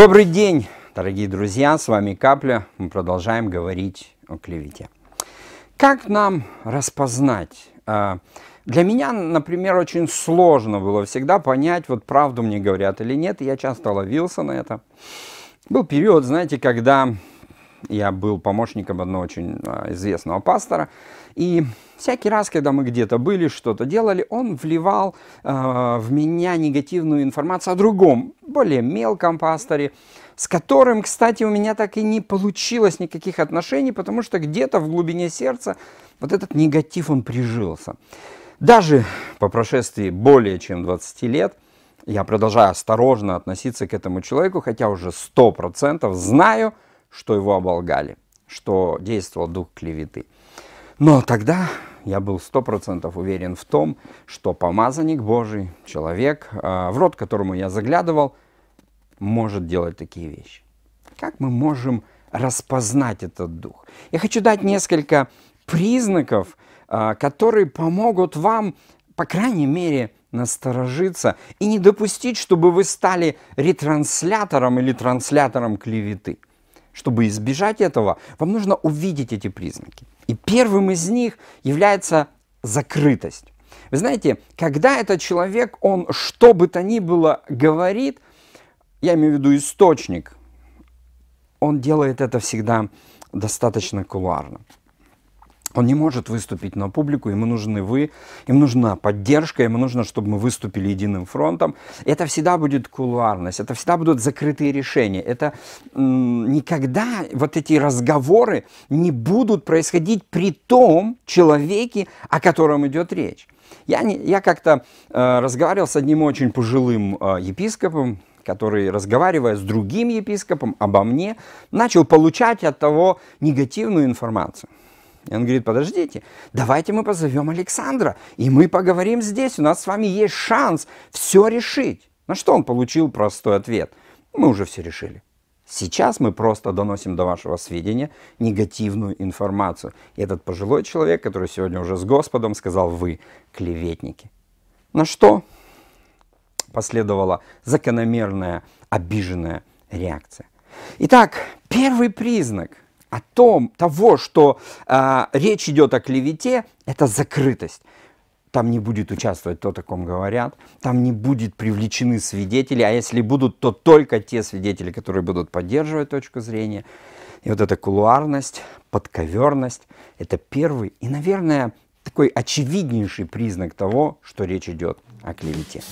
Добрый день, дорогие друзья, с вами Капля. Мы продолжаем говорить о клевете. Как нам распознать? А, для меня, например, очень сложно было всегда понять, вот правду мне говорят или нет, я часто ловился на это. Был период, знаете, когда я был помощником одного очень а, известного пастора. И всякий раз, когда мы где-то были, что-то делали, он вливал э, в меня негативную информацию о другом, более мелком пасторе, с которым, кстати, у меня так и не получилось никаких отношений, потому что где-то в глубине сердца вот этот негатив, он прижился. Даже по прошествии более чем 20 лет – я продолжаю осторожно относиться к этому человеку, хотя уже 100% знаю, что его оболгали, что действовал дух клеветы. Но тогда я был сто процентов уверен в том, что помазанник Божий, человек, а, в рот которому я заглядывал, может делать такие вещи. Как мы можем распознать этот дух? Я хочу дать несколько признаков, а, которые помогут вам, по крайней мере, насторожиться и не допустить, чтобы вы стали ретранслятором или транслятором клеветы – чтобы избежать этого, вам нужно увидеть эти признаки. И первым из них является закрытость. Вы знаете, когда этот человек, он что бы то ни было говорит, я имею в виду источник, он делает это всегда достаточно кулуарно. Он не может выступить на публику, ему нужны вы, им нужна поддержка, ему нужно, чтобы мы выступили единым фронтом. Это всегда будет кулуарность, это всегда будут закрытые решения. Это никогда вот эти разговоры не будут происходить при том человеке, о котором идет речь. Я, не, я как-то э, разговаривал с одним очень пожилым э, епископом, который, разговаривая с другим епископом обо мне, начал получать от того негативную информацию. И он говорит, подождите, давайте мы позовем Александра, и мы поговорим здесь, у нас с вами есть шанс все решить. На что он получил простой ответ. Мы уже все решили. Сейчас мы просто доносим до вашего сведения негативную информацию. И этот пожилой человек, который сегодня уже с Господом, сказал, вы клеветники. На что последовала закономерная обиженная реакция. Итак, первый признак – о том, того, что э, речь идет о клевете, это закрытость. Там не будет участвовать тот, о ком говорят, там не будут привлечены свидетели, а если будут, то только те свидетели, которые будут поддерживать точку зрения. И вот эта кулуарность, подковерность – это первый и, наверное, такой очевиднейший признак того, что речь идет о клевете.